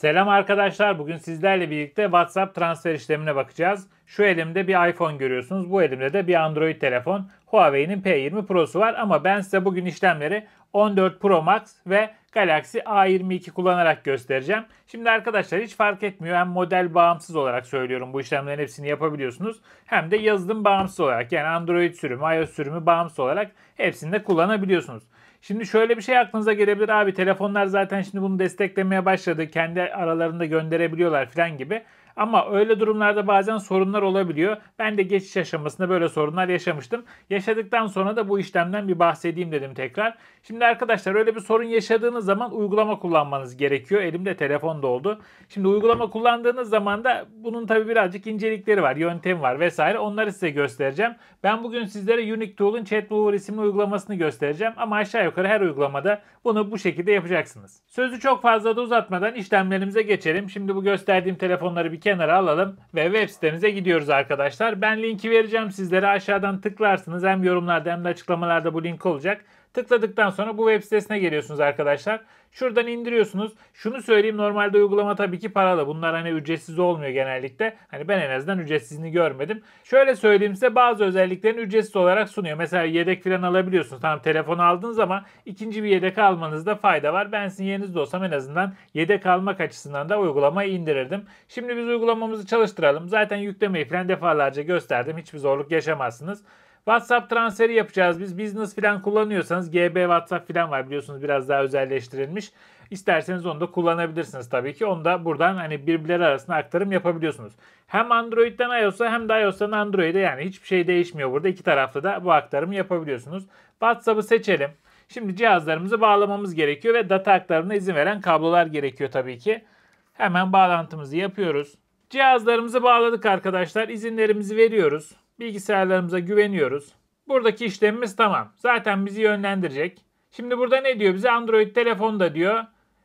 Selam arkadaşlar. Bugün sizlerle birlikte WhatsApp transfer işlemine bakacağız. Şu elimde bir iPhone görüyorsunuz. Bu elimde de bir Android telefon. Huawei'nin P20 Pro'su var ama ben size bugün işlemleri 14 Pro Max ve Galaxy A22 kullanarak göstereceğim. Şimdi arkadaşlar hiç fark etmiyor. Hem model bağımsız olarak söylüyorum bu işlemlerin hepsini yapabiliyorsunuz. Hem de yazılım bağımsız olarak yani Android sürümü, iOS sürümü bağımsız olarak hepsini de kullanabiliyorsunuz. Şimdi şöyle bir şey aklınıza gelebilir. Abi telefonlar zaten şimdi bunu desteklemeye başladı. Kendi aralarında gönderebiliyorlar falan gibi. Ama öyle durumlarda bazen sorunlar olabiliyor. Ben de geçiş aşamasında böyle sorunlar yaşamıştım. Yaşadıktan sonra da bu işlemden bir bahsedeyim dedim tekrar. Şimdi arkadaşlar öyle bir sorun yaşadığınız zaman uygulama kullanmanız gerekiyor. Elimde telefon da oldu. Şimdi uygulama kullandığınız zaman da bunun tabi birazcık incelikleri var, yöntem var vesaire. Onları size göstereceğim. Ben bugün sizlere Unique Tool'un Chat Blower isimli uygulamasını göstereceğim. Ama aşağı yukarı her uygulamada bunu bu şekilde yapacaksınız. Sözü çok fazla da uzatmadan işlemlerimize geçelim. Şimdi bu gösterdiğim telefonları bir kenara alalım ve web sitemize gidiyoruz arkadaşlar. Ben linki vereceğim sizlere aşağıdan tıklarsınız. Hem yorumlarda hem de açıklamalarda bu link olacak. Tıkladıktan sonra bu web sitesine geliyorsunuz arkadaşlar. Şuradan indiriyorsunuz. Şunu söyleyeyim normalde uygulama tabii ki paralı. Bunlar hani ücretsiz olmuyor genellikle. Hani ben en azından ücretsizini görmedim. Şöyle söyleyeyim size bazı özelliklerini ücretsiz olarak sunuyor. Mesela yedek falan alabiliyorsunuz. Tamam telefon aldınız ama ikinci bir yedek almanızda fayda var. Ben sizin yerinizde olsam en azından yedek almak açısından da uygulamayı indirirdim. Şimdi biz uygulamamızı çalıştıralım. Zaten yüklemeyi falan defalarca gösterdim. Hiçbir zorluk yaşamazsınız. WhatsApp transferi yapacağız biz. Business falan kullanıyorsanız GB WhatsApp falan var biliyorsunuz biraz daha özelleştirilmiş. İsterseniz onu da kullanabilirsiniz tabii ki. Onu da buradan hani birbirleri arasında aktarım yapabiliyorsunuz. Hem Android'den iOS'a hem de iOS'tan Android'e yani hiçbir şey değişmiyor burada. iki tarafta da bu aktarımı yapabiliyorsunuz. WhatsApp'ı seçelim. Şimdi cihazlarımızı bağlamamız gerekiyor ve data aktarımına izin veren kablolar gerekiyor tabii ki. Hemen bağlantımızı yapıyoruz. Cihazlarımızı bağladık arkadaşlar. İzinlerimizi veriyoruz. Bilgisayarlarımıza güveniyoruz. Buradaki işlemimiz tamam. Zaten bizi yönlendirecek. Şimdi burada ne diyor bize? Android telefonda diyor.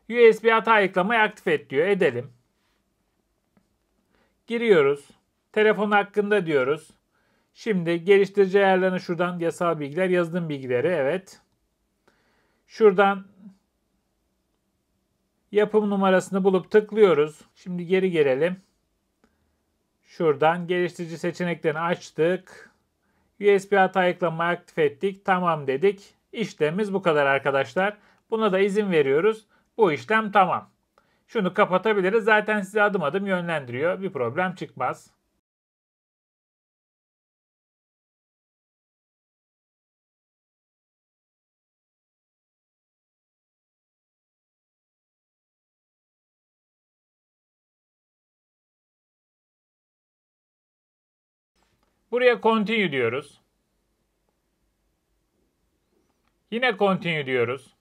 USB hata ayıklamayı aktif et diyor. Edelim. Giriyoruz. Telefon hakkında diyoruz. Şimdi geliştirici ayarlarını şuradan yasal bilgiler, yazılım bilgileri evet. Şuradan yapım numarasını bulup tıklıyoruz. Şimdi geri gelelim. Şuradan geliştirici seçeneklerini açtık. USB hata ayıklamayı aktif ettik. Tamam dedik. İşlemimiz bu kadar arkadaşlar. Buna da izin veriyoruz. Bu işlem tamam. Şunu kapatabiliriz. Zaten sizi adım adım yönlendiriyor. Bir problem çıkmaz. Buraya continue diyoruz. Yine continue diyoruz.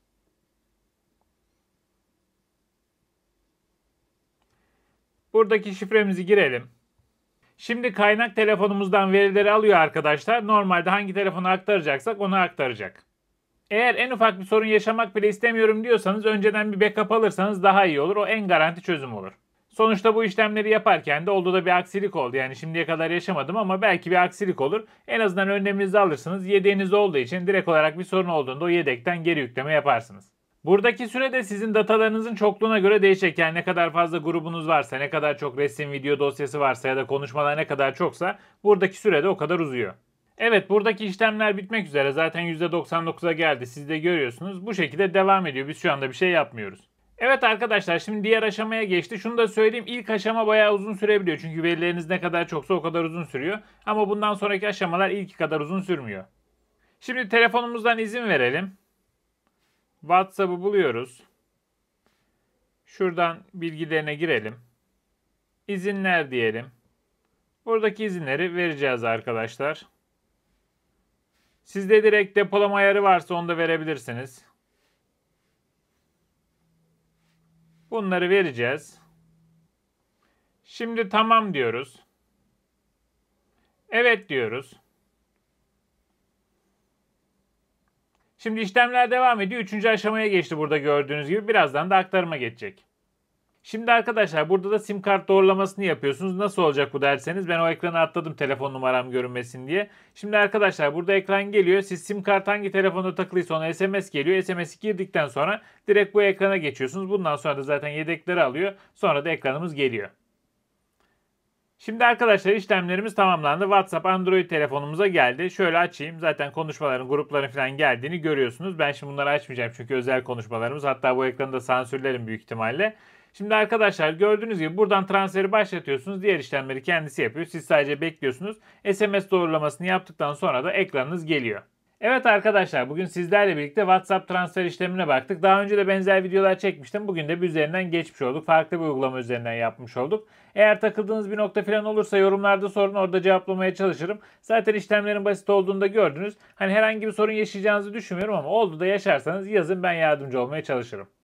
Buradaki şifremizi girelim. Şimdi kaynak telefonumuzdan verileri alıyor arkadaşlar. Normalde hangi telefonu aktaracaksak onu aktaracak. Eğer en ufak bir sorun yaşamak bile istemiyorum diyorsanız önceden bir backup alırsanız daha iyi olur. O en garanti çözüm olur. Sonuçta bu işlemleri yaparken de oldu da bir aksilik oldu. Yani şimdiye kadar yaşamadım ama belki bir aksilik olur. En azından önleminizi alırsınız. Yedeğiniz olduğu için direkt olarak bir sorun olduğunda o yedekten geri yükleme yaparsınız. Buradaki süre de sizin datalarınızın çokluğuna göre değişecek. Yani ne kadar fazla grubunuz varsa, ne kadar çok resim, video dosyası varsa ya da konuşmalar ne kadar çoksa buradaki süre de o kadar uzuyor. Evet buradaki işlemler bitmek üzere zaten %99'a geldi siz de görüyorsunuz. Bu şekilde devam ediyor biz şu anda bir şey yapmıyoruz. Evet arkadaşlar şimdi diğer aşamaya geçti. Şunu da söyleyeyim ilk aşama bayağı uzun sürebiliyor. Çünkü verileriniz ne kadar çoksa o kadar uzun sürüyor. Ama bundan sonraki aşamalar ilki kadar uzun sürmüyor. Şimdi telefonumuzdan izin verelim. WhatsApp'ı buluyoruz. Şuradan bilgilerine girelim. İzinler diyelim. Buradaki izinleri vereceğiz arkadaşlar. Sizde direkt depolama ayarı varsa onu da verebilirsiniz. Bunları vereceğiz. Şimdi tamam diyoruz. Evet diyoruz. Şimdi işlemler devam ediyor. Üçüncü aşamaya geçti burada gördüğünüz gibi. Birazdan da aktarıma geçecek. Şimdi arkadaşlar burada da sim kart doğrulamasını yapıyorsunuz. Nasıl olacak bu derseniz ben o ekranı atladım telefon numaram görünmesin diye. Şimdi arkadaşlar burada ekran geliyor. Siz sim kart hangi telefonda takılıysa ona SMS geliyor. SMS'i girdikten sonra direkt bu ekrana geçiyorsunuz. Bundan sonra da zaten yedekleri alıyor. Sonra da ekranımız geliyor. Şimdi arkadaşlar işlemlerimiz tamamlandı. WhatsApp Android telefonumuza geldi. Şöyle açayım. Zaten konuşmaların, grupların falan geldiğini görüyorsunuz. Ben şimdi bunları açmayacağım çünkü özel konuşmalarımız. Hatta bu ekranı da sansürlerim büyük ihtimalle. Şimdi arkadaşlar gördüğünüz gibi buradan transferi başlatıyorsunuz. Diğer işlemleri kendisi yapıyor. Siz sadece bekliyorsunuz. SMS doğrulamasını yaptıktan sonra da ekranınız geliyor. Evet arkadaşlar bugün sizlerle birlikte WhatsApp transfer işlemine baktık. Daha önce de benzer videolar çekmiştim. Bugün de bir üzerinden geçmiş olduk. Farklı bir uygulama üzerinden yapmış olduk. Eğer takıldığınız bir nokta falan olursa yorumlarda sorun orada cevaplamaya çalışırım. Zaten işlemlerin basit olduğunu da gördünüz. Hani herhangi bir sorun yaşayacağınızı düşünmüyorum ama oldu da yaşarsanız yazın ben yardımcı olmaya çalışırım.